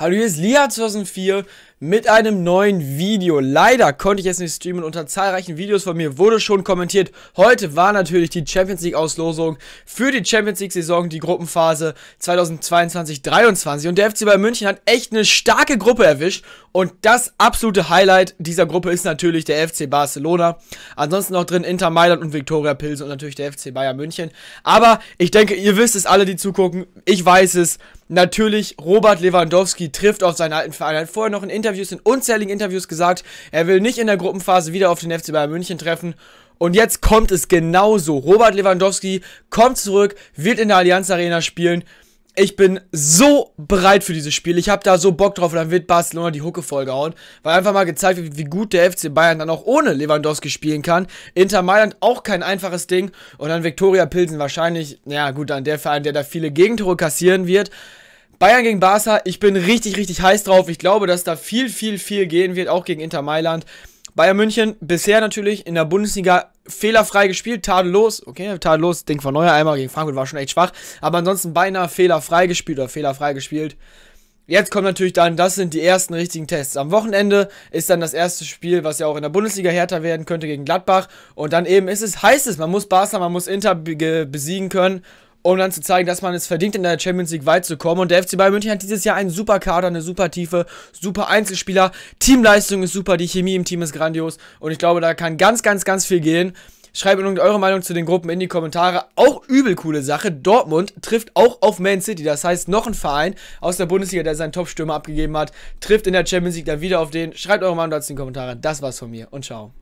Hallo, hier ist Lia 2004 mit einem neuen Video. Leider konnte ich jetzt nicht streamen. Unter zahlreichen Videos von mir wurde schon kommentiert. Heute war natürlich die Champions League Auslosung für die Champions League Saison, die Gruppenphase 2022-23. Und der FC Bayern München hat echt eine starke Gruppe erwischt. Und das absolute Highlight dieser Gruppe ist natürlich der FC Barcelona. Ansonsten noch drin Inter Mailand und Viktoria Pilsen und natürlich der FC Bayern München. Aber ich denke, ihr wisst es alle, die zugucken. Ich weiß es. Natürlich, Robert Lewandowski trifft auf seinen alten Verein. Er hat vorher noch ein Inter Interviews, in unzähligen Interviews gesagt, er will nicht in der Gruppenphase wieder auf den FC Bayern München treffen. Und jetzt kommt es genauso. Robert Lewandowski kommt zurück, wird in der Allianz Arena spielen. Ich bin so bereit für dieses Spiel. Ich habe da so Bock drauf und dann wird Barcelona die Hucke vollgehauen, weil einfach mal gezeigt wird, wie gut der FC Bayern dann auch ohne Lewandowski spielen kann. Inter Mailand auch kein einfaches Ding und dann Viktoria Pilsen wahrscheinlich, naja gut, dann der Verein, der da viele Gegentore kassieren wird. Bayern gegen Barca, ich bin richtig, richtig heiß drauf. Ich glaube, dass da viel, viel, viel gehen wird, auch gegen Inter Mailand. Bayern München bisher natürlich in der Bundesliga fehlerfrei gespielt, tadellos. Okay, tadellos, Ding von Neuer einmal gegen Frankfurt war schon echt schwach, aber ansonsten beinahe fehlerfrei gespielt oder fehlerfrei gespielt. Jetzt kommt natürlich dann, das sind die ersten richtigen Tests. Am Wochenende ist dann das erste Spiel, was ja auch in der Bundesliga härter werden könnte gegen Gladbach. Und dann eben ist es heißt es. Man muss Barca, man muss Inter besiegen können um dann zu zeigen, dass man es verdient, in der Champions League weit zu kommen. Und der FC Bayern München hat dieses Jahr einen super Kader, eine super Tiefe, super Einzelspieler. Teamleistung ist super, die Chemie im Team ist grandios. Und ich glaube, da kann ganz, ganz, ganz viel gehen. Schreibt mir eure Meinung zu den Gruppen in die Kommentare. Auch übel coole Sache. Dortmund trifft auch auf Man City. Das heißt, noch ein Verein aus der Bundesliga, der seinen Top-Stürmer abgegeben hat, trifft in der Champions League dann wieder auf den. Schreibt eure Meinung dazu in die Kommentare. Das war's von mir und ciao.